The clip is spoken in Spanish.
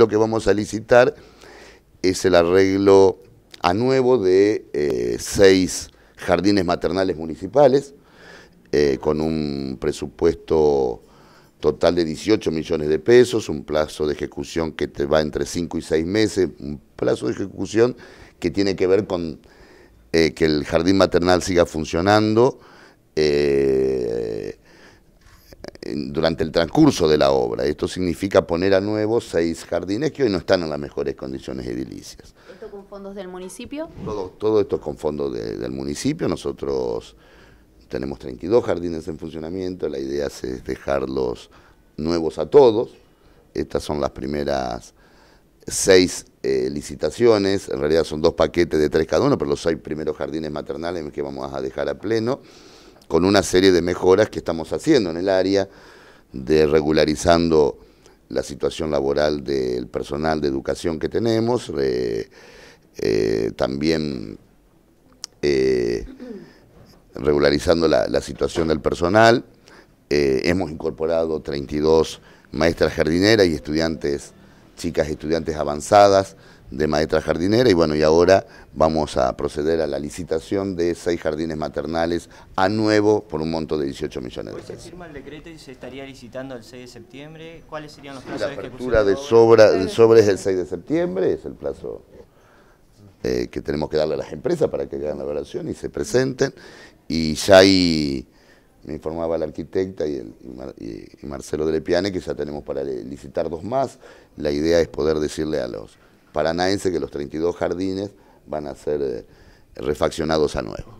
lo que vamos a licitar es el arreglo a nuevo de eh, seis jardines maternales municipales, eh, con un presupuesto total de 18 millones de pesos, un plazo de ejecución que te va entre 5 y 6 meses, un plazo de ejecución que tiene que ver con eh, que el jardín maternal siga funcionando, durante el transcurso de la obra. Esto significa poner a nuevo seis jardines que hoy no están en las mejores condiciones edilicias. ¿Esto con fondos del municipio? Todo, todo esto con fondos del municipio. Nosotros tenemos 32 jardines en funcionamiento. La idea es dejarlos nuevos a todos. Estas son las primeras seis eh, licitaciones, en realidad son dos paquetes de tres cada uno, pero los seis primeros jardines maternales que vamos a dejar a pleno, con una serie de mejoras que estamos haciendo en el área, de regularizando la situación laboral del personal de educación que tenemos, eh, también eh, regularizando la, la, situación del personal. Eh, hemos incorporado 32 maestras jardineras y estudiantes chicas estudiantes avanzadas de maestra jardinera y bueno, y ahora vamos a proceder a la licitación de seis jardines maternales a nuevo por un monto de 18 millones de pesos. se firma el decreto y se estaría licitando el 6 de septiembre. ¿Cuáles serían los plazos la apertura de, de sobre es el 6 de septiembre, es el plazo eh, que tenemos que darle a las empresas para que hagan la evaluación y se presenten y ya hay me informaba la arquitecta y, el, Marcelo Drepiane que ya tenemos para licitar dos más. La idea es poder decirle a los paranaenses que los 32 jardines van a ser eh, refaccionados a nuevo.